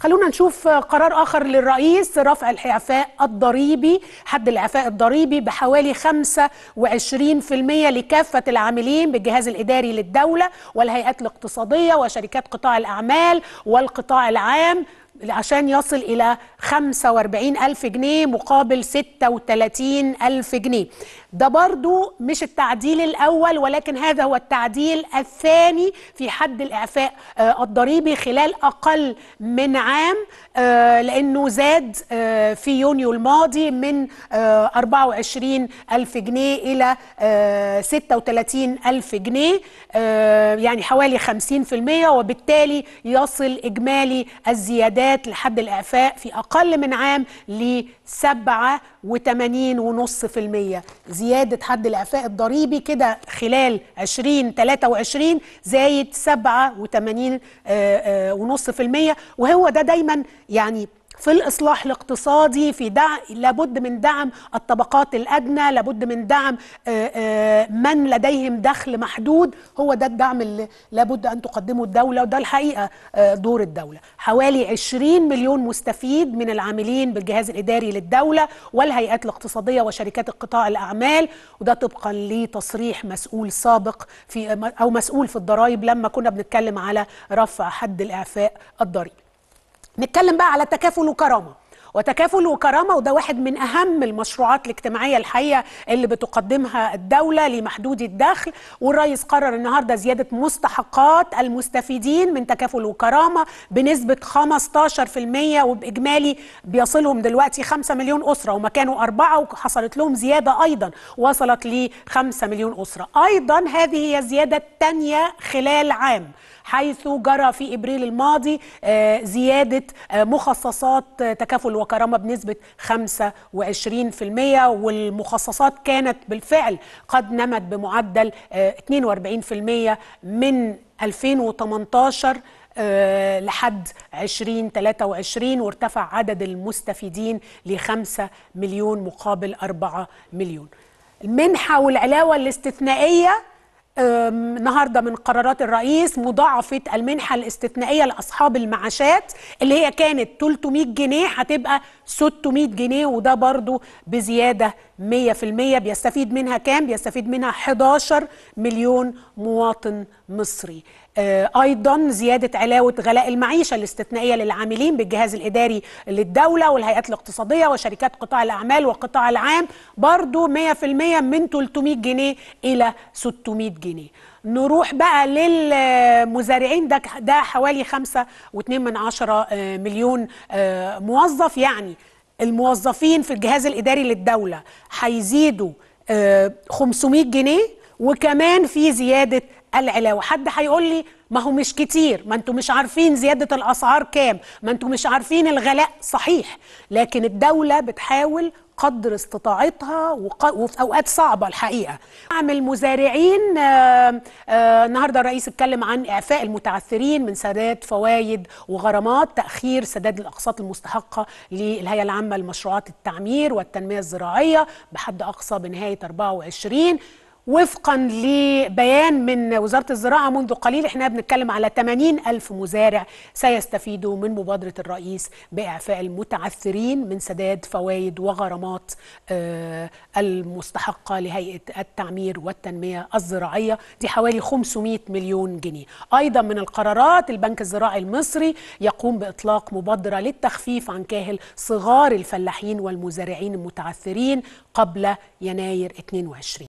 خلونا نشوف قرار آخر للرئيس رفع الإعفاء الضريبي حد الإعفاء الضريبي بحوالي 25% لكافة العاملين بالجهاز الإداري للدولة والهيئات الاقتصادية وشركات قطاع الأعمال والقطاع العام عشان يصل إلى 45 ألف جنيه مقابل 36 ألف جنيه ده برضو مش التعديل الأول ولكن هذا هو التعديل الثاني في حد الإعفاء آه، الضريبي خلال أقل من عام آه، لأنه زاد آه، في يونيو الماضي من 24 آه، ألف جنيه إلى 36 ألف جنيه يعني حوالي 50% وبالتالي يصل إجمالي الزيادات لحد الإعفاء في أقل من عام ل 87.5% زيادة حد الإعفاء الضريبي كده خلال 2023 زايد 87.5% وهو ده دايما يعني في الإصلاح الاقتصادي في دعم لابد من دعم الطبقات الأدنى لابد من دعم من لديهم دخل محدود هو ده الدعم اللي لابد أن تقدمه الدولة وده الحقيقة دور الدولة حوالي 20 مليون مستفيد من العاملين بالجهاز الإداري للدولة والهيئات الاقتصادية وشركات القطاع الأعمال وده طبقا لتصريح مسؤول سابق في أو مسؤول في الضرائب لما كنا بنتكلم على رفع حد الإعفاء الضريبي نتكلم بقى على تكافل وكرامه وتكافل وكرامه وده واحد من اهم المشروعات الاجتماعيه الحقيقه اللي بتقدمها الدوله لمحدودي الدخل والرئيس قرر النهارده زياده مستحقات المستفيدين من تكافل وكرامه بنسبه 15% وباجمالي بيصلهم دلوقتي 5 مليون اسره وما كانوا اربعه وحصلت لهم زياده ايضا وصلت ل 5 مليون اسره. ايضا هذه هي الزياده الثانيه خلال عام حيث جرى في ابريل الماضي آه، زياده آه، مخصصات آه، تكافل وكرامه بنسبه 25% والمخصصات كانت بالفعل قد نمت بمعدل 42% من 2018 لحد 2023 وارتفع عدد المستفيدين ل 5 مليون مقابل 4 مليون المنحة والعلاوة الاستثنائية النهارده من قرارات الرئيس مضاعفه المنحه الاستثنائيه لاصحاب المعاشات اللي هي كانت 300 جنيه هتبقى 600 جنيه وده برضو بزياده 100% بيستفيد منها كام؟ بيستفيد منها 11 مليون مواطن مصري آه، ايضا زياده علاوه غلاء المعيشه الاستثنائيه للعاملين بالجهاز الاداري للدوله والهيئات الاقتصاديه وشركات قطاع الاعمال والقطاع العام برضو 100% من 300 جنيه الى 600 جنيه نروح بقى للمزارعين ده ده حوالي 5.2 من عشرة آه، مليون آه، موظف يعني الموظفين في الجهاز الاداري للدوله هيزيدوا 500 جنيه وكمان في زياده العلاوه حد هيقول لي ما هو مش كتير ما انتم مش عارفين زياده الاسعار كام ما انتم مش عارفين الغلاء صحيح لكن الدوله بتحاول قدر استطاعتها وق... وفي اوقات صعبه الحقيقه دعم المزارعين آآ آه، آآ آه، النهارده الرئيس اتكلم عن اعفاء المتعثرين من سداد فوائد وغرامات تاخير سداد الاقساط المستحقه للهيئه العامه لمشروعات التعمير والتنميه الزراعيه بحد اقصى بنهايه 24 وفقا لبيان من وزارة الزراعة منذ قليل احنا بنتكلم على 80 ألف مزارع سيستفيدوا من مبادرة الرئيس بإعفاء المتعثرين من سداد فوائد وغرامات آه، المستحقة لهيئة التعمير والتنمية الزراعية دي حوالي 500 مليون جنيه أيضا من القرارات البنك الزراعي المصري يقوم بإطلاق مبادرة للتخفيف عن كاهل صغار الفلاحين والمزارعين المتعثرين قبل يناير 22